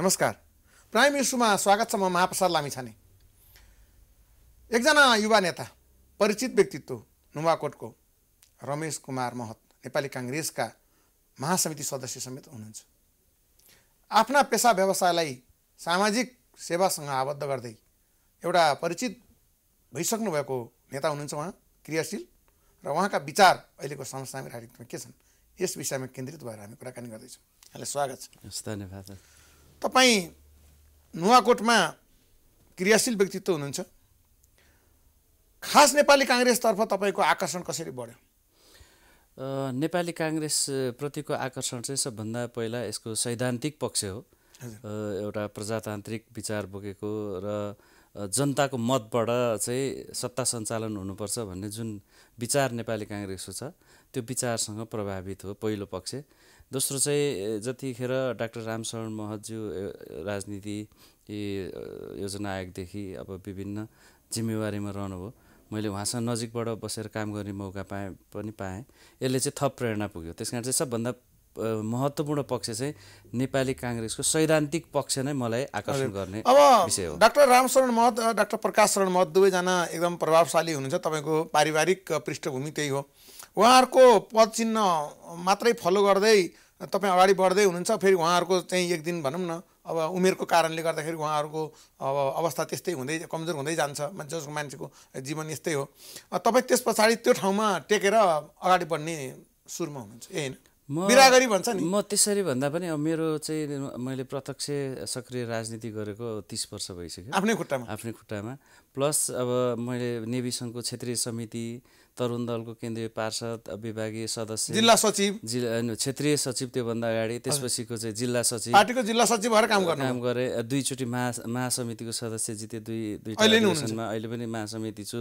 नमस्कार प्राइम इस्युमा स्वागत छ म महाप्रसाद लामिछाने एकजना युवा नेता परिचित व्यक्तित्व नुवाकोटको रमेश कुमार महत नेपाली काङ्ग्रेसका महासमिति सदस्य समेत हुनुहुन्छ आफ्ना पेसा व्यवसायलाई सामाजिक सेवासँग आबद्ध गर्दै एउटा परिचित भइसक्नु भएको नेता हुनुहुन्छ उहाँ क्रियाशील र उहाँका विचार अहिलेको समस्यामा राजनीतिमा के छन् यस विषयमा केन्द्रित भएर हामी कुराकानी गर्दैछौँ यहाँलाई स्वागत छ धन्यवाद तपाईँ नुवाकोटमा क्रियाशील व्यक्तित्व हुनुहुन्छ खास नेपाली काङ्ग्रेसतर्फ तपाईँको आकर्षण कसरी बढ्यो नेपाली काङ्ग्रेसप्रतिको आकर्षण चाहिँ सबभन्दा पहिला यसको सैद्धान्तिक पक्ष हो एउटा प्रजातान्त्रिक विचार बोकेको र जनताको मतबाट चाहिँ सत्ता सञ्चालन हुनुपर्छ भन्ने जुन विचार नेपाली काङ्ग्रेसको छ त्यो विचारसँग प्रभावित हो पहिलो पक्ष दोस्रो चाहिँ जतिखेर डाक्टर रामशरण महज्यू राजनीति योजना आयोगदेखि अब विभिन्न जिम्मेवारीमा रहनुभयो मैले उहाँसँग नजिकबाट बसेर काम गर्ने मौका पाएँ पनि पाएँ यसले चाहिँ थप प्रेरणा पुग्यो त्यस कारण चाहिँ सबभन्दा महत्त्वपूर्ण पक्ष चाहिँ नेपाली काङ्ग्रेसको सैद्धान्तिक पक्ष नै मलाई आकर्षण गर्ने विषय हो डाक्टर रामशरण महत डाक्टर प्रकाश शरण महत दुवैजना एकदम प्रभावशाली हुनुहुन्छ तपाईँको पारिवारिक पृष्ठभूमि त्यही हो उहाँहरूको पद चिन्ह मात्रै फलो गर्दै तपाईँ अगाडि बढ्दै हुनुहुन्छ फेरि उहाँहरूको चाहिँ एक दिन भनौँ न अब उमेरको कारणले गर्दाखेरि उहाँहरूको अब अवस्था त्यस्तै हुँदै कमजोर हुँदै जान्छ जसको मान्छेको जीवन यस्तै हो तपाईँ त्यस पछाडि त्यो ठाउँमा टेकेर अगाडि बढ्ने सुरुमा हुनुहुन्छ ए होइन बिरागरी भन्छ नि म त्यसरी भन्दा पनि अब मेरो चाहिँ मैले प्रत्यक्ष सक्रिय राजनीति गरेको तिस वर्ष भइसक्यो आफ्नै खुट्टामा आफ्नै खुट्टामा प्लस अब मैले नेभी सङ्घको क्षेत्रीय समिति तरुण दलको केन्द्रीय पार्षद विभागीय सदस्य जिल्ला सचिव जिल्ला क्षेत्रीय सचिव त्योभन्दा अगाडि त्यसपछिको चाहिँ जिल्ला सचिव पार्टीको जिल्ला सचिव भएर काम गर्नु काम गरेँ दुईचोटि महा महासमितिको सदस्य जिते दुई दुईमा अहिले पनि महासमिति छु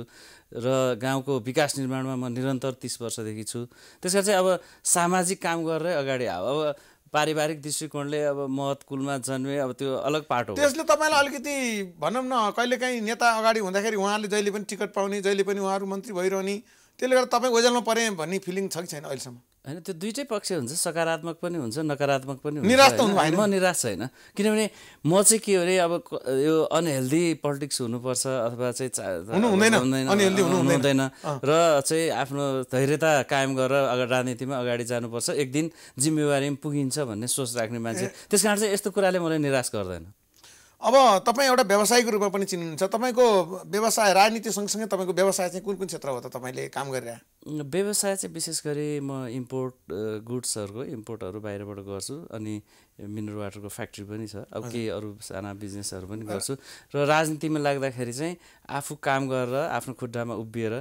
र गाउँको विकास निर्माणमा म निरन्तर तिस वर्षदेखि छु त्यस चाहिँ अब सामाजिक काम गरेरै अगाडि आऊ अब पारिवारिक दृष्टिकोणले अब महत कुलमा जन्मे अब त्यो अलग पाठ हो त्यसले तपाईँलाई अलिकति भनौँ न कहिलेकाहीँ नेता अगाडि हुँदाखेरि उहाँले जहिले पनि टिकट पाउने जहिले पनि उहाँहरू मन्त्री भइरहने त्यसले गर्दा तपाईँ ओजेलमा परेँ भन्ने फिलिङ छ कि छैन अहिलेसम्म होइन त्यो दुइटै पक्ष हुन्छ सकारात्मक पनि हुन्छ नकारात्मक पनि हुन्छ निराश त हुनु म निराश छैन किनभने म चाहिँ के अरे अब यो अनहेल्दी पोलिटिक्स हुनुपर्छ अथवा चाहिँ हुँदैन अनहेल्दी र चाहिँ आफ्नो धैर्यता कायम गरेर अगाडि राजनीतिमा अगाडि जानुपर्छ एक दिन जिम्मेवारी पनि पुगिन्छ भन्ने सोच राख्ने मान्छे त्यस कारण चाहिँ यस्तो कुराले मलाई निराश गर्दैन अब तपाईँ एउटा व्यवसायको रूपमा पनि चिनिनुहुन्छ तपाईँको व्यवसाय राजनीति सँगसँगै तपाईँको व्यवसाय चाहिँ कुन कुन क्षेत्र हो त तपाईँले काम गरिरह व्यवसाय चाहिँ विशेष गरी म इम्पोर्ट गुड्सहरूको इम्पोर्टहरू बाहिरबाट गर्छु अनि मिनरल वाटरको फ्याक्ट्री पनि छ अब केही अरू साना बिजनेसहरू पनि गर्छु र राजनीतिमा लाग्दाखेरि चाहिँ आफू काम गरेर आफ्नो खुट्टामा उभिएर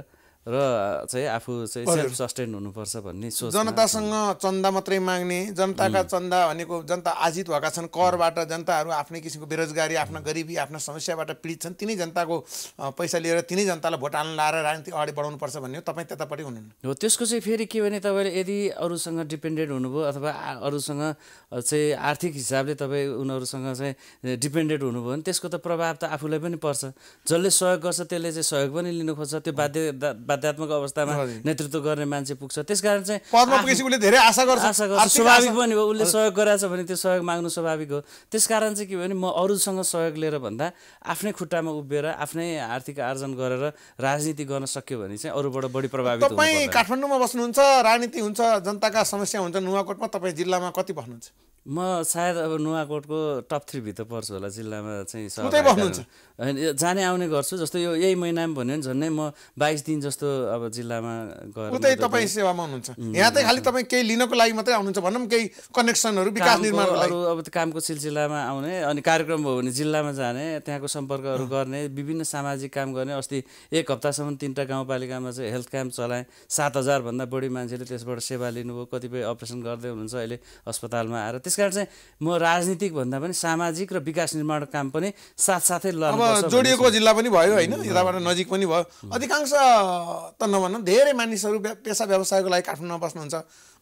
र चाहिँ आफू चाहिँ सेल्फ सस्टेन हुनुपर्छ भन्ने सोच जनतासँग चन्दा मात्रै माग्ने जनताका चन्दा भनेको जनता आजित भएका छन् करबाट जनताहरू आफ्नै किसिमको बेरोजगारी आफ्ना गरिबी आफ्ना समस्याबाट पीडित छन् तिनै जनताको पैसा लिएर तिनै जनतालाई भोट हाल्न लाएर राजनीति अगाडि बढाउनुपर्छ भन्ने हो तपाईँ त्यतापट्टि हुनुहुन्न हो त्यसको चाहिँ फेरि के भने तपाईँले यदि अरूसँग डिपेन्डेन्ट हुनुभयो अथवा अरूसँग चाहिँ आर्थिक हिसाबले तपाईँ उनीहरूसँग चाहिँ डिपेन्डेन्ट हुनुभयो भने त्यसको त प्रभाव त आफूलाई पनि पर्छ जसले सहयोग गर्छ त्यसले चाहिँ सहयोग पनि लिनु खोज्छ त्यो बाध्य आध्यात्मिक अवस्थामा नेतृत्व गर्ने मान्छे पुग्छ त्यसकारण चाहिँ उसले धेरै आशा गर्छ स्वाभाविक पनि हो उसले सहयोग गराएछ भने त्यो सहयोग माग्नु स्वाभाविक हो त्यसकारण चाहिँ के भयो भने म अरूसँग सहयोग लिएर भन्दा आफ्नै खुट्टामा उभिएर आफ्नै आर्थिक आर्जन गरेर राजनीति गर्न सक्यो भने चाहिँ अरूबाट बढी प्रभावित तपाईँ काठमाडौँमा बस्नुहुन्छ राजनीति हुन्छ जनताका समस्या हुन्छ नुवाकोटमा तपाईँ जिल्लामा कति भन्नुहुन्छ म सायद अब नुवाकोटको टप थ्रीभित्र पर्छु होला जिल्लामा चाहिँ जाने आउने गर्छु जस्तो यो यही महिनामा भन्यो भने झन्डै म बाइस दिन जस्तो जस्तो अब जिल्लामा गएर उतै तपाईँ सेवामा हुनुहुन्छ यहाँ त खालि तपाईँ केही लिनको लागि मात्रै आउनुहुन्छ भनौँ केही कनेक्सनहरू विकास निर्माण अब कामको सिलसिलामा आउने अनि कार्यक्रम भयो भने जिल्लामा जाने त्यहाँको सम्पर्कहरू गर्ने विभिन्न सामाजिक काम गर्ने अस्ति एक हप्तासम्म तिनवटा गाउँपालिकामा चाहिँ हेल्थ क्याम्प चलाएँ सात हजारभन्दा बढी मान्छेले त्यसबाट सेवा लिनुभयो कतिपय अपरेसन गर्दै हुनुहुन्छ अहिले अस्पतालमा आएर त्यस कारण चाहिँ म राजनीतिक भन्दा पनि सामाजिक र विकास निर्माण काम पनि साथसाथै जोडिएको जिल्ला पनि भयो होइन यताबाट नजिक पनि भयो अधिकांश त नभनौँ धेरै मानिसहरू पेसा व्यवसायको लागि काठमाडौँमा बस्नुहुन्छ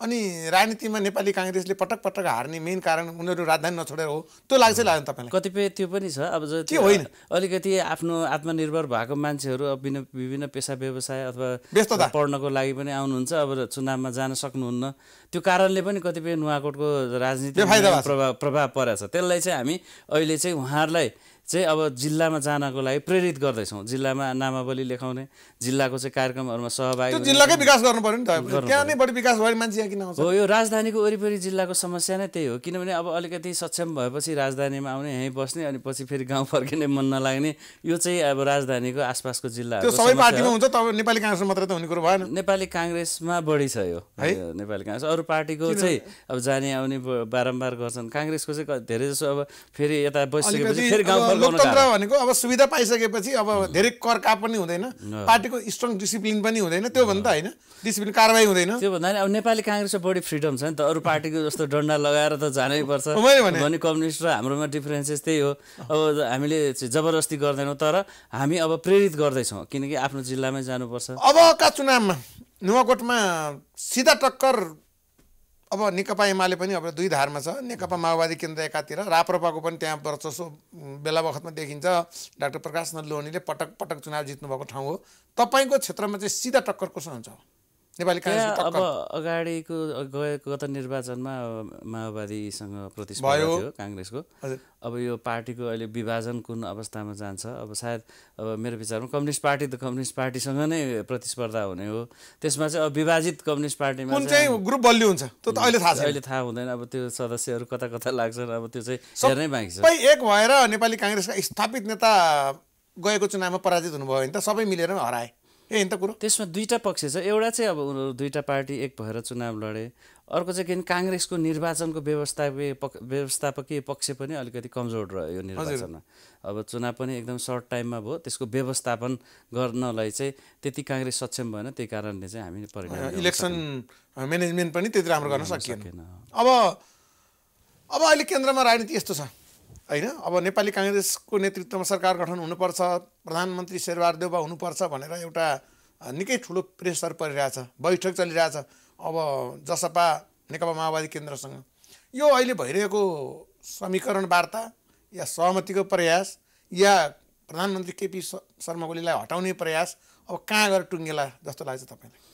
अनि राजनीतिमा नेपाली काङ्ग्रेसले पटक पटक हार्ने मेन कारण उनीहरू राजधानी नछोडेर हो त्यो लाग्छ लाग्दैन तपाईँलाई कतिपय त्यो पनि छ अब के होइन अलिकति आफ्नो आत्मनिर्भर भएको मान्छेहरू अब विभिन्न पेसा व्यवसाय अथवा व्यस्तता पढ्नको लागि पनि आउनुहुन्छ अब चुनावमा जान सक्नुहुन्न त्यो कारणले पनि कतिपय नुवाकोटको राजनीति प्रभाव प्रभाव परेको छ त्यसलाई चाहिँ हामी अहिले चाहिँ उहाँहरूलाई चाहिँ अब जिल्लामा जानको लागि प्रेरित गर्दैछौँ जिल्लामा नामावली लेखाउने जिल्लाको चाहिँ कार्यक्रमहरूमा सहभागी जिल्लाकै विकास गर्नु पर्यो नि त त्यहाँ नै बढी विकास भयो मान्छे यहाँ किन हो यो राजधानीको वरिपरि जिल्लाको समस्या नै त्यही हो किनभने अब अलिकति सक्षम भएपछि राजधानीमा आउने यहीँ बस्ने अनि पछि फेरि गाउँ फर्किने मन नलाग्ने यो चाहिँ अब राजधानीको आसपासको जिल्ला सबै पार्टीमा हुन्छ तब नेपाली काङ्ग्रेस मात्रै त हुने कुरो भएन नेपाली काङ्ग्रेसमा बढी छ यो नेपाली काङ्ग्रेस अरू पार्टीको चाहिँ अब जाने आउने बारम्बार गर्छन् काङ्ग्रेसको चाहिँ धेरै जसो अब फेरि यता बसिसकेपछि फेरि गाउँ लोकतन्त्र भनेको अब सुविधा पाइसकेपछि अब धेरै कर्का पनि हुँदैन पार्टीको स्ट्रङ डिसिप्लिन पनि हुँदैन त्यो भन्दा होइन डिसिप्लिन कारवाही हुँदैन त्यो भन्दा अब नेपाली काङ्ग्रेसको बढी फ्रिडम छ नि त अरू पार्टीको जस्तो डन्डा लगाएर त जानै पर्छ भने कम्युनिस्ट र हाम्रोमा डिफ्रेन्सेस त्यही हो अब हामीले जबरजस्ती गर्दैनौँ तर हामी अब प्रेरित गर्दैछौँ किनकि आफ्नो जिल्लामै जानुपर्छ अबका चुनावमा नुवाकोटमा सिधा टक्कर अब नेकपा एमाले पनि अब दुई धारमा छ नेकपा माओवादी केन्द्र एकातिर राप्रपाको पनि त्यहाँ वर्चस्व बेला बखतमा देखिन्छ डाक्टर प्रकाश नलोनीले पटक पटक चुनाव जित्नुभएको ठाउँ हो तपाईँको क्षेत्रमा चाहिँ सिधा टक्कर कसो हुन्छ नेपाली अब अगाडिको गएको गत निर्वाचनमा माओवादीसँग प्रतिस्पर्धा थियो काङ्ग्रेसको अब यो पार्टीको अहिले विभाजन कुन अवस्थामा जान्छ अब सायद अब मेरो विचारमा कम्युनिस्ट पार्टी त कम्युनिस्ट पार्टीसँग नै प्रतिस्पर्धा हुने हो त्यसमा चाहिँ अब विभाजित कम्युनिस्ट पार्टीमा चाहिँ ग्रुप बलियो हुन्छ त्यो त अहिले थाहा छ अहिले थाहा हुँदैन अब त्यो सदस्यहरू कता कता लाग्छन् अब त्यो चाहिँ हेर्नै बाँकी छ एक भएर नेपाली काङ्ग्रेसका स्थापित नेता गएको चुनावमा पराजित हुनुभयो भने त सबै मिलेर हराए ए त कुरो त्यसमा दुईवटा पक्ष छ एउटा चाहिँ अब उनीहरू दुईवटा पार्टी एक भएर चुनाव लडे अर्को चाहिँ किन काङ्ग्रेसको निर्वाचनको व्यवस्थापकीय व्यवस्थापकीय पक्ष पनि अलिकति कमजोर रह्यो यो निर्वाचनमा अब चुनाव पनि एकदम सर्ट टाइममा भयो त्यसको व्यवस्थापन गर्नलाई चाहिँ त्यति काङ्ग्रेस सक्षम भएन त्यही कारणले चाहिँ हामी परिणाम इलेक्सन म्यानेजमेन्ट पनि त्यति राम्रो गर्न सकिएन अब अब अहिले केन्द्रमा राजनीति यस्तो छ होइन अब नेपाली काङ्ग्रेसको नेतृत्वमा सरकार गठन हुनुपर्छ प्रधानमन्त्री शेरबहादेव हुनुपर्छ भनेर एउटा निकै ठुलो प्रेसर परिरहेछ बैठक चलिरहेछ अब जसपा नेकपा माओवादी केन्द्रसँग यो अहिले भइरहेको समीकरण वार्ता या सहमतिको प्रयास या प्रधानमन्त्री केपी शर्मा ओलीलाई हटाउने प्रयास अब कहाँ गएर टुङ्गेला जस्तो लाग्छ तपाईँलाई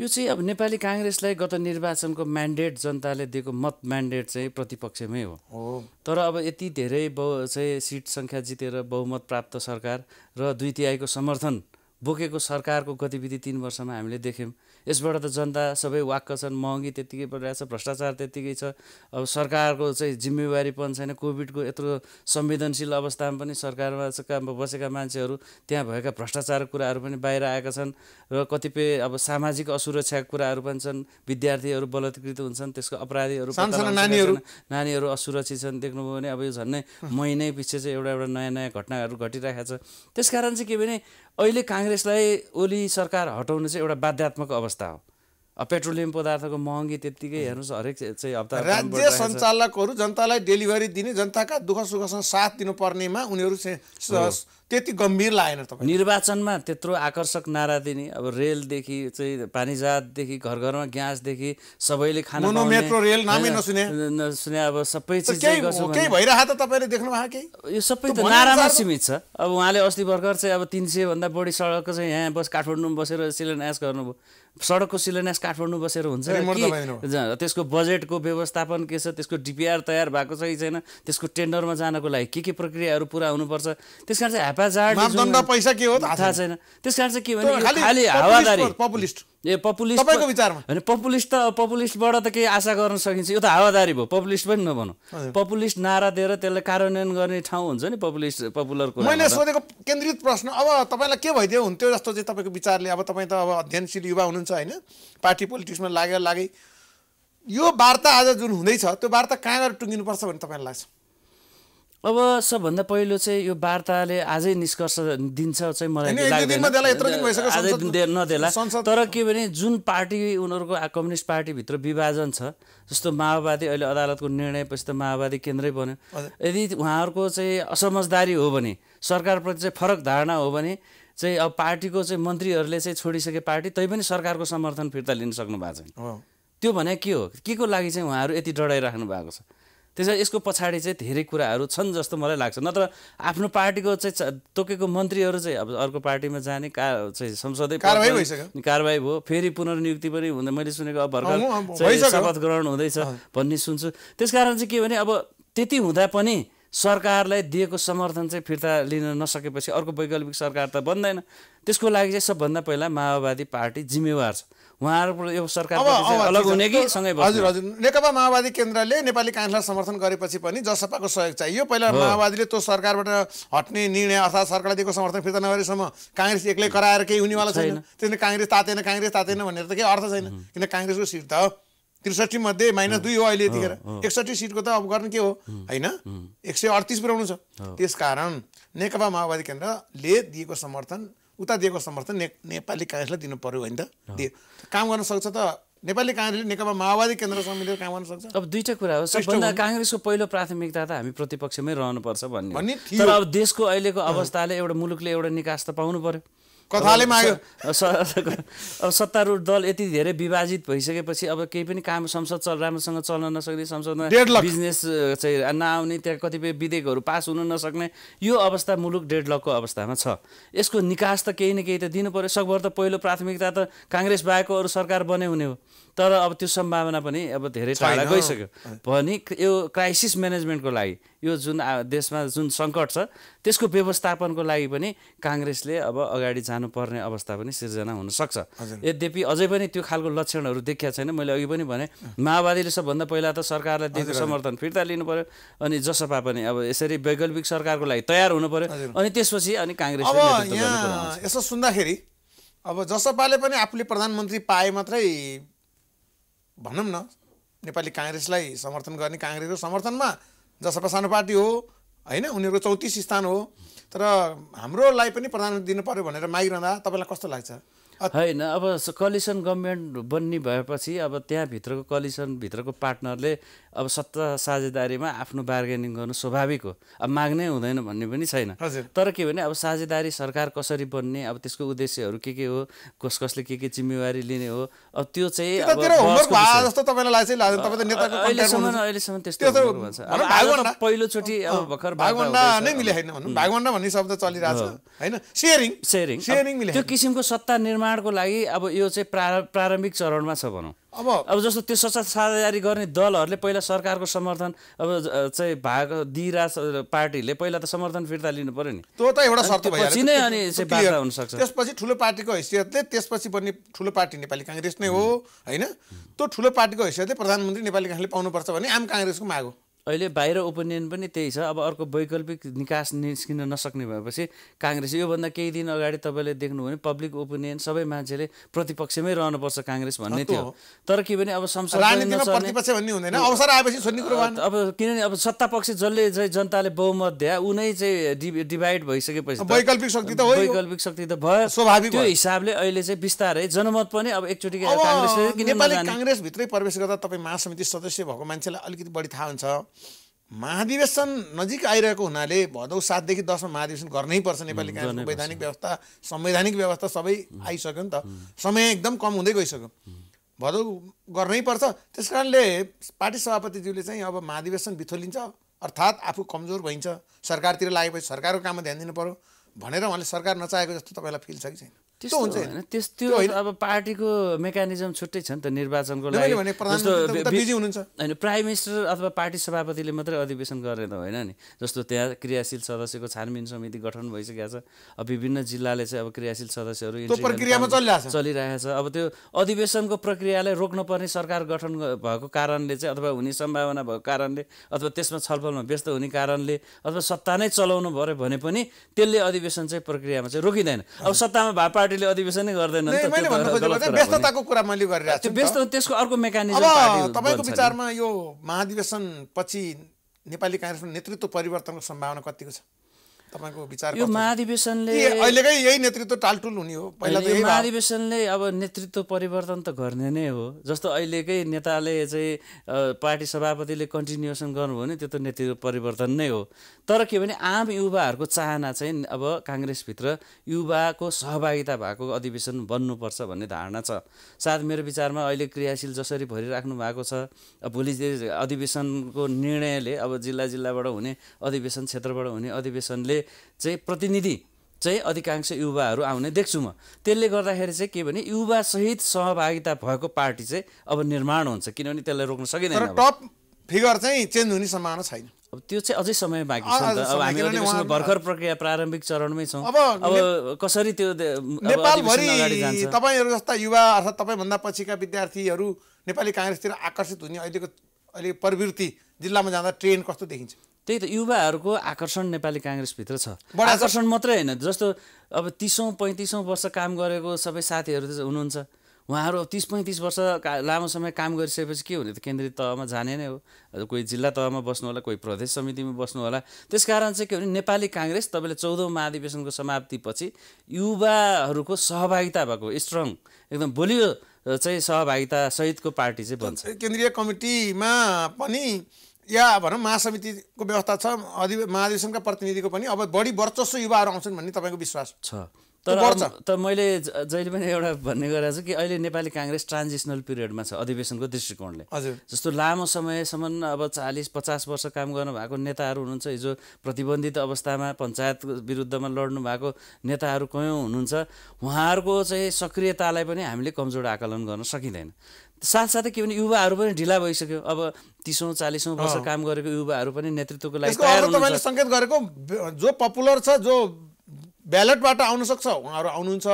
यो चाहिँ अब नेपाली काङ्ग्रेसलाई गत निर्वाचनको म्यान्डेट जनताले दिएको मत म्यान्डेट चाहिँ प्रतिपक्षमै हो तर अब यति धेरै बहु चाहिँ सिट सङ्ख्या जितेर बहुमत प्राप्त सरकार र दुई तिहाईको समर्थन बोकेको सरकारको गतिविधि तिन वर्षमा हामीले देख्यौँ यसबाट त जनता सबै वाक्क छन् महँगी त्यत्तिकै परिरहेको छ भ्रष्टाचार त्यत्तिकै छ अब सरकारको चाहिँ जिम्मेवारीपन छैन कोभिडको यत्रो संवेदनशील अवस्थामा पनि सरकारमा बसेका मान्छेहरू त्यहाँ भएका भ्रष्टाचार कुराहरू पनि बाहिर आएका छन् र कतिपय अब सामाजिक असुरक्षाको कुराहरू पनि छन् विद्यार्थीहरू बलत्कृत हुन्छन् त्यसको अपराधीहरू नानीहरू नानीहरू असुरक्षित छन् देख्नुभयो भने अब यो झन्नै महिनै पछि चाहिँ एउटा एउटा नयाँ नयाँ घटनाहरू घटिरहेको छ त्यसकारण चाहिँ के भने अहिले काङ्ग्रेस त्यसलाई ओली सरकार हटाउनु चाहिँ एउटा बाध्यात्मक अवस्था हो पेट्रोलियम पदार्थको महँगी त्यत्तिकै हेर्नुहोस् हरेक चाहिँ हप्ता राज्य सञ्चालकहरू जनतालाई डेलिभरी दिने जनताका दुःख सुखसँग साथ दिनुपर्नेमा उनीहरू त्यति गम्भीर लागेन तपाईँ निर्वाचनमा त्यत्रो आकर्षक नारा दिने अब रेलदेखि चाहिँ पानीजातदेखि घर घरमा ग्यासदेखि सबैले खाना मेट्रो रेल नामै नसुने नसुने अब सबै केही भइरहेको त तपाईँले देख्नु भएको केही यो सबै त नारामा सीमित छ अब उहाँले अस्ति भर्खर चाहिँ अब तिन सयभन्दा बढी सडकको चाहिँ यहाँ बस काठमाडौँमा बसेर शिलान्यास गर्नुभयो सडकको शिलान्यास काठमाडौँ बसेर हुन्छ त्यसको बजेटको व्यवस्थापन के छ त्यसको डिपिआर तयार भएको छ कि छैन त्यसको टेन्डरमा जानको लागि के के प्रक्रियाहरू पुरा हुनुपर्छ त्यस कारण चाहिँ हापाजाड पैसा के हो थाहा छैन त्यस कारण चाहिँ के भने खाली हावादारी ए पपुलिस्ट तपाईँको विचारमा होइन पपुलिस्ट त पपुलिस्टबाट त केही आशा गर्न सकिन्छ यो त हावादारी भयो पपुलिस्ट पनि नभनौँ पपुलिस्ट नारा दिएर त्यसलाई कार्यान्वयन गर्ने ठाउँ हुन्छ नि पपुलिस्ट पपुलर मैले सोधेको केन्द्रित प्रश्न अब तपाईँलाई के भइदियो हुन्थ्यो जस्तो चाहिँ तपाईँको विचारले अब तपाईँ त अब अध्ययनशील युवा हुनुहुन्छ होइन पार्टी पोलिटिक्समा लागेर लागे यो वार्ता आज जुन हुँदैछ त्यो वार्ता कहाँ गएर टुङ्गिनुपर्छ भन्ने तपाईँलाई लाग्छ अब सबभन्दा पहिलो चाहिँ यो वार्ताले आजै निष्कर्ष दिन्छ चाहिँ मलाई आजै नदेला तर के भने जुन पार्टी उनीहरूको कम्युनिस्ट पार्टीभित्र विभाजन छ जस्तो माओवादी अहिले अदालतको निर्णय निर्णयपछि त माओवादी केन्द्रै बन्यो यदि उहाँहरूको चाहिँ असमझदारी हो भने सरकारप्रति चाहिँ फरक धारणा हो भने चाहिँ अब पार्टीको चाहिँ मन्त्रीहरूले चाहिँ छोडिसके पार्टी तै पनि सरकारको समर्थन फिर्ता लिन सक्नु भएको छैन त्यो भने के हो के को लागि चाहिँ उहाँहरू यति डराइराख्नु भएको छ त्यसै यसको पछाडि चाहिँ धेरै कुराहरू छन् जस्तो मलाई लाग्छ नत्र आफ्नो पार्टीको चाहिँ तोकेको मन्त्रीहरू चाहिँ अब अर्को पार्टीमा जाने का चाहिँ संसदै कारवाही भयो फेरि पुनर्नियुक्ति पनि हुँदै मैले सुनेको अब भर्खर शपथ ग्रहण हुँदैछ भन्ने सुन्छु त्यसकारण चाहिँ के भने अब त्यति हुँदा पनि सरकारलाई दिएको समर्थन चाहिँ फिर्ता लिन नसकेपछि अर्को वैकल्पिक सरकार त बन्दैन त्यसको लागि चाहिँ सबभन्दा पहिला माओवादी पार्टी जिम्मेवार छ उहाँहरू यो सरकार अलग हुने कि सँगै हजुर हजुर नेकपा माओवादी केन्द्रले नेपाली काङ्ग्रेसलाई समर्थन गरेपछि पनि जसपाको सहयोग चाहियो पहिला माओवादीले त्यो सरकारबाट हट्ने निर्णय अर्थात् सरकारलाई दिएको समर्थन फिर्ता नगरेसम्म काङ्ग्रेस एक्लै कराएर केही हुनेवाला छैन त्यसले काङ्ग्रेस तातेन काङ्ग्रेस तातेन भनेर त केही अर्थ छैन किन काङ्ग्रेसको सिट त त्रिसठी मध्ये माइनस दुई हो अहिले यतिखेर एकसठी सिटको त अब गर्ने के हो होइन एक सय अडतिस पुऱ्याउनु छ त्यस कारण नेकपा माओवादी केन्द्रले दिएको समर्थन उता दिएको समर्थन ने नेपाली काङ्ग्रेसलाई दिनु पऱ्यो होइन त दियो काम गर्न सक्छ त नेपाली काङ्ग्रेसले नेकपा माओवादी केन्द्रसँग मिलेर काम गर्न सक्छ अब दुईवटा कुरा हो सबभन्दा काङ्ग्रेसको पहिलो प्राथमिकता त हामी प्रतिपक्षमै रहनुपर्छ भन्ने भन्ने अब देशको अहिलेको अवस्थाले एउटा मुलुकले एउटा निकास त पाउनु पर्यो कथाले माग्यो अब सत्तारूढ दल यति धेरै विभाजित भइसकेपछि अब केही पनि काम संसद चल राम्रोसँग चल्न नसक्ने संसदमा बिजनेस चाहिँ नआउने त्यहाँ कतिपय विधेयकहरू पास हुन नसक्ने यो अवस्था मुलुक डेडलकको अवस्थामा छ यसको निकास त केही न केही त दिनु पऱ्यो सकभर त पहिलो प्राथमिकता त काङ्ग्रेस बाहेक अरू सरकार बने हुने हो तर अब त्यो सम्भावना पनि अब धेरै टाढा गइसक्यो भने यो क्राइसिस म्यानेजमेन्टको लागि यो जुन देशमा जुन सङ्कट छ त्यसको व्यवस्थापनको लागि पनि काङ्ग्रेसले अब अगाडि जानुपर्ने अवस्था पनि सिर्जना हुनसक्छ यद्यपि अझै पनि त्यो खालको लक्षणहरू देखिया छैन मैले अघि पनि भने माओवादीले सबभन्दा पहिला त सरकारलाई दिएको समर्थन फिर्ता लिनु पऱ्यो अनि जसपा पनि अब यसरी वैकल्पिक सरकारको लागि तयार हुनु पऱ्यो अनि त्यसपछि अनि काङ्ग्रेस यसो सुन्दाखेरि अब जसपाले पनि आफूले प्रधानमन्त्री पाए मात्रै भनौँ न नेपाली काङ्ग्रेसलाई समर्थन गर्ने काङ्ग्रेसको समर्थनमा जसपा सानो पार्टी हो होइन उनीहरूको चौतिस स्थान हो तर हाम्रोलाई पनि प्रधानमन्त्री दिनु पऱ्यो भनेर मागिरहँदा तपाईँलाई कस्तो लाग्छ होइन अब कलिसन गभर्मेन्ट बन्ने भएपछि अब त्यहाँभित्रको कलिसनभित्रको पार्टनरले अब सत्ता साझेदारीमा आफ्नो बार्गेनिङ गर्नु स्वाभाविक हो अब माग्नै हुँदैन भन्ने पनि छैन तर के भने अब साझेदारी सरकार कसरी बन्ने अब त्यसको उद्देश्यहरू के के हो कस कसले के के जिम्मेवारी लिने हो अब त्यो चाहिँ पहिलोचोटि अब भर्खर भन्ने शब्द चलिरहेको छ त्यो किसिमको सत्ता निर्माण निर्माणको लागि अब यो चाहिँ प्रार प्रारम्भिक चरणमा छ भनौँ अब अब जस्तो त्यो सशस्त्र साझेदारी गर्ने दलहरूले पहिला सरकारको समर्थन अब चाहिँ भाग दिइरहेछ पार्टीले पहिला त समर्थन फिर्ता लिनु पर्यो नि त्यो त एउटा शर्त भइहाल्छ नै अनि हुनसक्छ त्यसपछि ठुलो पार्टीको हैसियतले त्यसपछि पनि ठुलो पार्टी नेपाली काङ्ग्रेस नै हो होइन त्यो ठुलो पार्टीको हैसियतले प्रधानमन्त्री नेपाली काङ्ग्रेसले पाउनुपर्छ भने आम काङ्ग्रेसको माग हो अहिले बाहिर ओपिनियन पनि त्यही छ अब अर्को वैकल्पिक निकास निस्किन नसक्ने भएपछि काङ्ग्रेस योभन्दा केही दिन अगाडि तपाईँले देख्नुभयो भने पब्लिक ओपिनियन सबै मान्छेले प्रतिपक्षमै रहनुपर्छ काङ्ग्रेस भन्ने थियो तर के भने अब संसद अब किनभने अब सत्तापक्ष जसले चाहिँ जनताले बहुमत दिए उनै चाहिँ डिभाइड भइसकेपछि वैकल्पिक शक्ति त वैकल्पिक शक्ति त भयो स्वाभाविक त्यो हिसाबले अहिले चाहिँ बिस्तारै जनमत पनि अब एकचोटि काङ्ग्रेसभित्रै प्रवेश गर्दा तपाईँ महासमिति सदस्य भएको मान्छेलाई अलिकति बढी थाहा हुन्छ महाधिवेशन नजिक आइरहेको हुनाले भदौ सातदेखि दसमा महाधिवेशन गर्नै पर्छ नेपाली काङ्ग्रेसको वैधानिक व्यवस्था संवैधानिक व्यवस्था सबै आइसक्यो नि त समय एकदम कम हुँदै गइसक्यो भदौ गर्नै पर्छ त्यस कारणले पार्टी सभापतिज्यूले चाहिँ अब महाधिवेशन बिथोलिन्छ अर्थात् आफू कमजोर भइन्छ सरकारतिर लागेपछि सरकारको काममा ध्यान दिनु पऱ्यो भनेर उहाँले सरकार नचाहेको जस्तो तपाईँलाई फिल छ कि छैन त्यस्तो हुन्छ होइन त्यस्तो अब पार्टीको मेकानिजम छुट्टै छ नि त निर्वाचनको लागि होइन प्राइम मिनिस्टर अथवा पार्टी सभापतिले मात्रै अधिवेशन गरे त होइन नि जस्तो त्यहाँ क्रियाशील सदस्यको छानबिन समिति गठन भइसकेको छ अब विभिन्न जिल्लाले चाहिँ अब क्रियाशील सदस्यहरू चलिरहेको छ अब त्यो अधिवेशनको प्रक्रियालाई रोक्नुपर्ने सरकार गठन भएको कारणले चाहिँ अथवा हुने सम्भावना भएको कारणले अथवा त्यसमा छलफलमा व्यस्त हुने कारणले अथवा सत्ता नै चलाउनु पऱ्यो भने पनि त्यसले अधिवेशन चाहिँ प्रक्रियामा चाहिँ रोकिँदैन अब सत्तामा भापा पार्टीले अधिवेशनै गर्दैन मैले खोजेको चाहिँ व्यस्तताको कुरा मैले गरिरहेको छु व्यस्त त्यसको अर्को मेकानिजम अब तपाईँको विचारमा यो महाधिवेशन पछि नेपाली काङ्ग्रेसमा नेतृत्व परिवर्तनको सम्भावना कतिको छ तपाईँको विचार यो महाधिवेशनले अहिलेकै यही नेतृत्व टालटुल हुने हो पहिला त महाधिवेशनले अब नेतृत्व परिवर्तन त गर्ने नै हो जस्तो अहिलेकै नेताले चाहिँ पार्टी सभापतिले कन्टिन्युसन गर्नुभयो भने त्यो त नेतृत्व परिवर्तन नै हो तर के भने आम युवाहरूको चाहना चाहिँ अब काङ्ग्रेसभित्र युवाको सहभागिता भएको अधिवेशन बन्नुपर्छ भन्ने धारणा छ साथ मेरो विचारमा अहिले क्रियाशील जसरी भरिराख्नु भएको छ भोलि अधिवेशनको निर्णयले अब जिल्ला जिल्लाबाट हुने अधिवेशन क्षेत्रबाट हुने अधिवेशनले चाहिँ प्रतिनिधि चाहिँ अधिकांश युवाहरू आउने देख्छु म त्यसले गर्दाखेरि चाहिँ के भने युवासहित सहभागिता भएको पार्टी चाहिँ अब निर्माण हुन्छ किनभने त्यसलाई रोक्न सकिँदैन टप फिगर चाहिँ चेन्ज हुने सम्भावना छैन अब त्यो चाहिँ अझै समय बाँकी छ अब हामी भर्खर प्रक्रिया प्रारम्भिक चरणमै छौँ अब कसरी त्यो नेपालभरि तपाईँहरू जस्ता युवा अर्थात् तपाईँभन्दा पछिका विद्यार्थीहरू नेपाली काङ्ग्रेसतिर आकर्षित हुने अहिलेको अहिले प्रवृत्ति जिल्लामा जाँदा ट्रेन कस्तो देखिन्छ त्यही त युवाहरूको आकर्षण नेपाली काङ्ग्रेसभित्र छ आकर्षण मात्रै होइन जस्तो अब तिसौँ पैँतिसौँ वर्ष काम गरेको सबै साथीहरू हुनुहुन्छ उहाँहरू तिस पैँतिस वर्ष का लामो समय काम गरिसकेपछि के हुने त केन्द्रीय तहमा जाने नै हो कोही जिल्ला तहमा बस्नु होला कोही प्रदेश समितिमा बस्नु होला त्यस कारण चाहिँ के भने नेपाली काङ्ग्रेस तपाईँले चौधौँ महाधिवेशनको समाप्तिपछि युवाहरूको सहभागिता भएको स्ट्रङ एकदम बोलियो चाहिँ सहभागितासहितको पार्टी चाहिँ बन्छ केन्द्रीय कमिटीमा पनि या भनौँ महासमितिको व्यवस्था छ अधि महाधिवेशनका प्रतिनिधिको पनि अब बढी वर्चस्व युवाहरू आउँछन् भन्ने तपाईँको विश्वास छ तर त मैले जहिले पनि एउटा भन्ने गरेको छु कि अहिले नेपाली काङ्ग्रेस ट्रान्जिसनल पिरियडमा छ अधिवेशनको दृष्टिकोणले हजुर जस्तो लामो समयसम्म अब चालिस पचास वर्ष काम गर्नुभएको नेताहरू हुनुहुन्छ हिजो प्रतिबन्धित अवस्थामा पञ्चायत विरुद्धमा लड्नु भएको नेताहरू कयौँ हुनुहुन्छ उहाँहरूको चाहिँ सक्रियतालाई पनि हामीले कमजोर आकलन गर्न सकिँदैन साथसाथै के भने युवाहरू पनि ढिला भइसक्यो अब तिसौँ चालिसौँ वर्ष काम गरेको युवाहरू पनि नेतृत्वको लागि तपाईँले सङ्केत गरेको जो पपुलर छ जो ब्यालेटबाट सक्छ उहाँहरू आउनुहुन्छ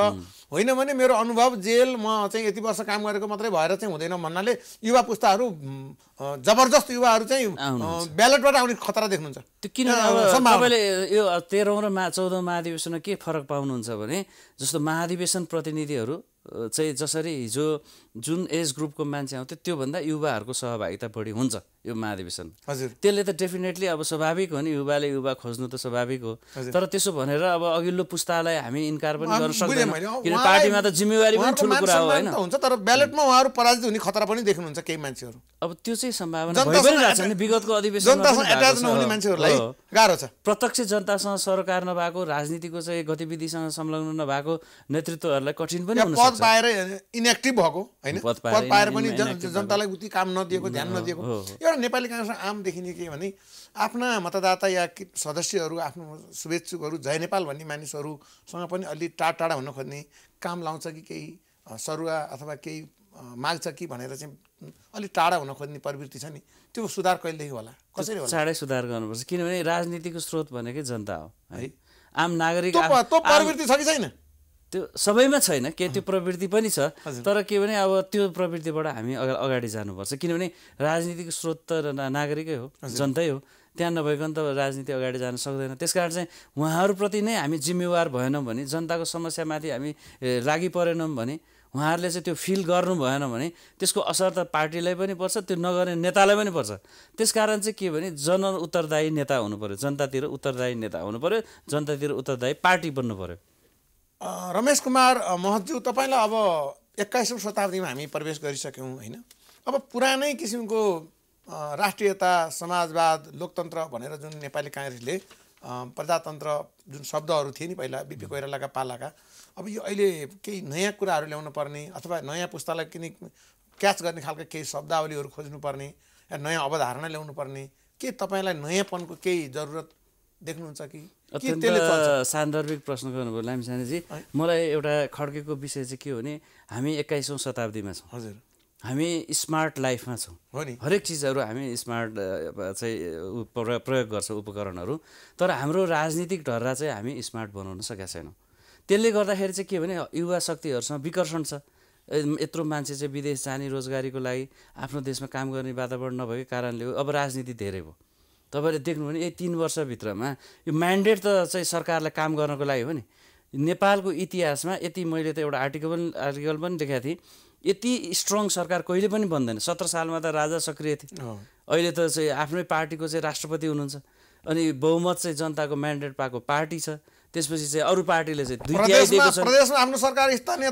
होइन भने मेरो अनुभव जेल म चाहिँ यति वर्ष काम गरेको मात्रै भएर चाहिँ हुँदैन भन्नाले युवा पुस्ताहरू जबरजस्त युवाहरू चाहिँ ब्यालेटबाट आउने खतरा देख्नुहुन्छ त्यो किन तपाईँले यो तेह्रौँ र चौधौँ महाधिवेशनमा के फरक पाउनुहुन्छ भने जस्तो महाधिवेशन प्रतिनिधिहरू चाहिँ जसरी हिजो जुन एज ग्रुपको मान्छे आउँथ्यो त्योभन्दा युवाहरूको सहभागिता बढी हुन्छ यो महाधिवेशन हजुर त्यसले त डेफिनेटली अब स्वाभाविक हो नि युवाले युवा खोज्नु त स्वाभाविक हो तर त्यसो भनेर अब अघिल्लो पुस्तालाई हामी इन्कार पनि गर्न सक्दैनौँ किन पार्टीमा त जिम्मेवारी पनि ठुलो कुरा हो होइन तर ब्यालेटमा उहाँहरू पराजित हुने खतरा पनि देख्नुहुन्छ केही मान्छेहरू अब त्यो चाहिँ सम्भावना नि विगतको अधिवेशन गाह्रो छ प्रत्यक्ष जनतासँग सरकार नभएको राजनीतिको चाहिँ गतिविधिसँग संलग्न नभएको नेतृत्वहरूलाई कठिन पनि पद पाएर इनएक्टिभ भएको होइन पद पाएर पनि जनतालाई उति काम नदिएको ध्यान नदिएको एउटा नेपाली काङ्ग्रेस आम देखिने के भने आफ्ना मतदाता या सदस्यहरू आफ्नो शुभेच्छुकहरू जय नेपाल भन्ने मानिसहरूसँग पनि अलि टाढा टाढा हुन खोज्ने काम लाउँछ कि केही सरुवा अथवा केही माग्छ कि भनेर चाहिँ अलिक टाढा हुन खोज्ने प्रवृत्ति छ नि त्यो सुधार कहिलेदेखि होला कसरी चाँडै सुधार गर्नुपर्छ किनभने राजनीतिको स्रोत भनेकै जनता हो है आम नागरिक प्रवृत्ति छ कि छैन त्यो सबैमा छैन के त्यो प्रवृत्ति पनि छ तर के भने अब त्यो प्रवृत्तिबाट हामी अगाडि जानुपर्छ किनभने राजनीतिको स्रोत त नागरिकै हो जनतै हो त्यहाँ नभएको त राजनीति अगाडि जान सक्दैन त्यस कारण चाहिँ उहाँहरूप्रति नै हामी जिम्मेवार भएनौँ भने जनताको समस्यामाथि हामी लागि परेनौँ भने उहाँहरूले चाहिँ त्यो फिल गर्नु भएन भने त्यसको असर त पार्टीलाई पनि पर्छ त्यो नगर्ने नेतालाई पनि पर्छ त्यस कारण चाहिँ के भने जन उत्तरदायी नेता हुनु पऱ्यो जनतातिर उत्तरदायी नेता हुनु पऱ्यो जनतातिर उत्तरदायी पार्टी बन्नु पऱ्यो रमेश कुमार महज्यू तपाईँलाई अब एक्काइसौँ शताब्दीमा हामी प्रवेश गरिसक्यौँ होइन अब पुरानै किसिमको राष्ट्रियता समाजवाद लोकतन्त्र भनेर जुन नेपाली काङ्ग्रेसले प्रजातन्त्र जुन शब्दहरू थिए नि पहिला बिपी कोइरालाका पालाका अब यो अहिले केही नयाँ कुराहरू ल्याउनु पर्ने अथवा नयाँ पुस्तालाई किन क्याच गर्ने खालको केही शब्दावलीहरू खोज्नुपर्ने या नयाँ अवधारणा ल्याउनु पर्ने के तपाईँलाई नयाँपनको केही जरुरत देख्नुहुन्छ कि अत्यन्त सान्दर्भिक प्रश्न गर्नुभयो लामिसानेजी मलाई एउटा खड्केको विषय चाहिँ के हो भने हामी एक्काइसौँ शताब्दीमा छौँ हजुर हामी स्मार्ट लाइफमा छौँ हो नि हरेक चिजहरू हामी स्मार्ट चाहिँ प्रयोग गर्छौँ उपकरणहरू तर हाम्रो राजनीतिक ढर्रा चाहिँ हामी स्मार्ट बनाउन सकेका छैनौँ त्यसले गर्दाखेरि चाहिँ के भने युवा शक्तिहरूसँग विकर्षण छ यत्रो मान्छे चाहिँ विदेश जाने रोजगारीको लागि आफ्नो देशमा काम गर्ने वातावरण नभएको कारणले अब राजनीति धेरै भयो तपाईँले देख्नु भने यही तिन वर्षभित्रमा यो म्यान्डेट त चाहिँ सरकारलाई काम गर्नको लागि हो नि नेपालको इतिहासमा यति मैले त एउटा आर्टिकल पनि आर्टिकल पनि लेखेको थिएँ यति स्ट्रङ सरकार कहिले पनि बन्दैन सत्र सालमा त राजा सक्रिय थिए अहिले त चाहिँ आफ्नै पार्टीको चाहिँ राष्ट्रपति हुनुहुन्छ अनि बहुमत चाहिँ जनताको म्यान्डेट पाएको पार्टी छ त्यसपछि चाहिँ अरू पार्टीले चाहिँ दुई दिएको प्रदेशमा आफ्नो सरकार स्थानीय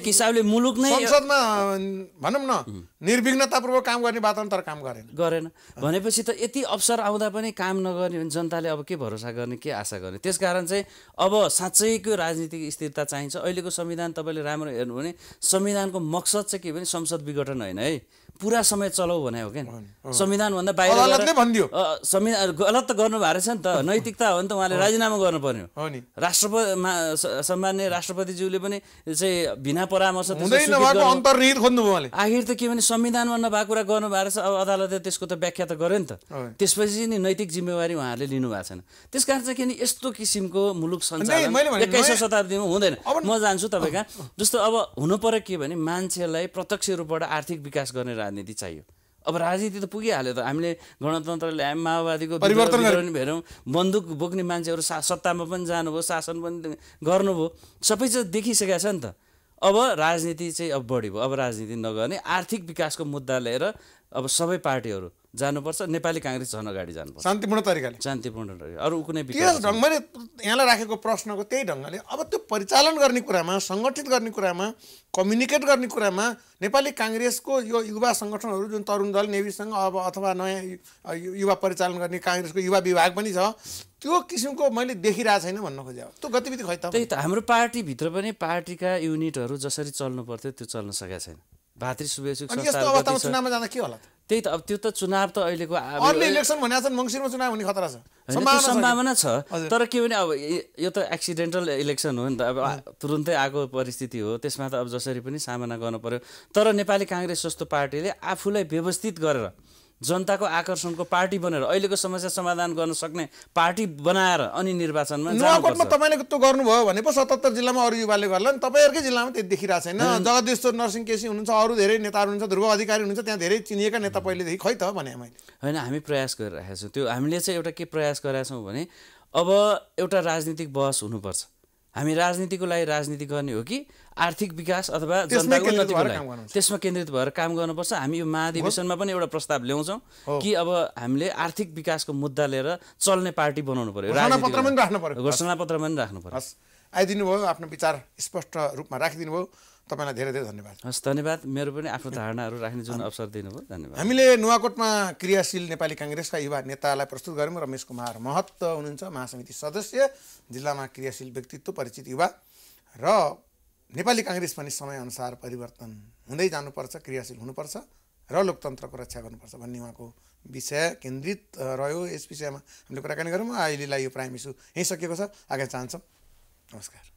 एक हिसाबले मुलुक नै संसदमा भनौँ न निर्विघ्नतापूर्वक काम गर्ने वातावरण तर काम गरेन गरेन भनेपछि त यति अवसर आउँदा पनि काम नगर्ने भने जनताले अब के भरोसा गर्ने के आशा गर्ने त्यसकारण चाहिँ अब साँच्चैको राजनीतिक स्थिरता चाहिन्छ अहिलेको संविधान तपाईँले राम्रो हेर्नु भने संविधानको मकसद चाहिँ के भने संसद विघटन होइन है पुरा समय चलाउ भने हो क्या संविधानभन्दा बाहिर संविधान गलत त गर्नु भएको रहेछ नि त नैतिकता हो नि त उहाँले राजीनामा गर्नुपर्ने हो राष्ट्रपति सम्मान्य राष्ट्रपतिज्यूले पनि चाहिँ बिना परामर्श आखिर त के भने संविधानमा नभएको कुरा गर्नु भएको रहेछ अब अदालतले त्यसको त व्याख्या त गर्यो नि त त्यसपछि नि नैतिक जिम्मेवारी उहाँहरूले लिनु भएको छैन त्यस कारण चाहिँ किन यस्तो किसिमको मुलुक सञ्चालन एक्काइसौँ शताब्दीमा हुँदैन म जान्छु तपाईँका जस्तो अब हुनु पर्यो के भने मान्छेलाई प्रत्यक्ष रूपबाट आर्थिक विकास गर्ने राजनीति चाहियो अब राजनीति त पुगिहाल्यो त हामीले गणतन्त्र ल्यायौँ माओवादीको भेटौँ बन्दुक बोक्ने मान्छेहरू सा सत्तामा पनि जानुभयो शासन पनि गर्नुभयो सबै चाहिँ देखिसकेका छ नि त अब राजनीति चाहिँ अब बढी भयो अब राजनीति नगर्ने आर्थिक विकासको मुद्दा लिएर अब सबै पार्टीहरू जानुपर्छ नेपाली काङ्ग्रेस झन् अगाडि जानुपर्छ शान्तिपूर्ण तरिकाले शान्तिपूर्ण तरिकाले अरू कुनै ढङ्ग मैले यहाँलाई राखेको प्रश्नको त्यही ढङ्गले अब त्यो परिचालन गर्ने कुरामा सङ्गठित गर्ने कुरामा कम्युनिकेट गर्ने कुरामा नेपाली काङ्ग्रेसको यो युवा सङ्गठनहरू जुन तरुण दल नेभीसँग अब अथवा नयाँ युवा परिचालन गर्ने काङ्ग्रेसको युवा विभाग पनि छ त्यो किसिमको मैले देखिरहेको छैन भन्न खोजेँ त्यो गतिविधि खै त त्यही त हाम्रो पार्टीभित्र पनि पार्टीका युनिटहरू जसरी चल्नु पर्थ्यो त्यो चल्न सकेका छैन भातृ यस्तो चुनावमा जाँदा के होला त्यही त अब त्यो त चुनाव त अहिलेको इलेक्सन मङ्सिरमा चुनाव हुने खतरा छ सम्भावना छ तर के भने अब यो त एक्सिडेन्टल इलेक्सन हो नि त अब तुरुन्तै आएको परिस्थिति हो त्यसमा त अब जसरी पनि सामना गर्नु पर्यो तर नेपाली काङ्ग्रेस जस्तो पार्टीले आफूलाई व्यवस्थित गरेर जनताको आकर्षणको पार्टी बनेर अहिलेको समस्या समाधान गर्न सक्ने पार्टी बनाएर अनि निर्वाचनमा नुवाकोटमा तपाईँले त्यो गर्नुभयो भने पो सतहत्तर जिल्लामा अरू युवाले गर्ला नि तपाईँहरूकै जिल्लामा त्यति देखिरहेको छैन जगदेश्वर नरसिंह केसी हुनुहुन्छ अरू धेरै नेताहरू हुनुहुन्छ ध्रुव अधिकारी हुनुहुन्छ त्यहाँ धेरै चिनिएका नेता पहिलेदेखि खै त भने मैले होइन हामी प्रयास गरिरहेका छौँ त्यो हामीले चाहिँ एउटा के प्रयास गरेका छौँ भने अब एउटा राजनीतिक बहस हुनुपर्छ हामी राजनीतिको लागि राजनीति गर्ने हो कि आर्थिक विकास अथवा जनताको उन्नतिको लागि त्यसमा केन्द्रित भएर काम गर्नुपर्छ हामी यो महाधिवेशनमा पनि एउटा प्रस्ताव ल्याउँछौँ कि अब हामीले आर्थिक विकासको मुद्दा लिएर चल्ने पार्टी बनाउनु पर्यो घोषणा पत्र पनि राख्नु पर्यो आइदिनु भयो आफ्नो विचार स्पष्ट रूपमा राखिदिनु भयो तपाईँलाई धेरै धेरै धन्यवाद हस् धन्यवाद मेरो पनि आफ्नो धारणाहरू राख्ने जुन अवसर दिनुभयो धन्यवाद हामीले नुवाकोटमा क्रियाशील नेपाली काङ्ग्रेसका युवा नेतालाई प्रस्तुत गऱ्यौँ रमेश कुमार महत्त्व हुनुहुन्छ महासमिति सदस्य जिल्लामा क्रियाशील व्यक्तित्व परिचित युवा र नेपाली काङ्ग्रेस पनि समयअनुसार परिवर्तन हुँदै जानुपर्छ क्रियाशील हुनुपर्छ र लोकतन्त्रको रक्षा गर्नुपर्छ भन्ने उहाँको विषय केन्द्रित रह्यो यस विषयमा हामीले कुराकानी गरौँ अहिलेलाई यो प्राइम इस्यु यहीँ सकिएको छ आगामी चाहन्छौँ Oscar.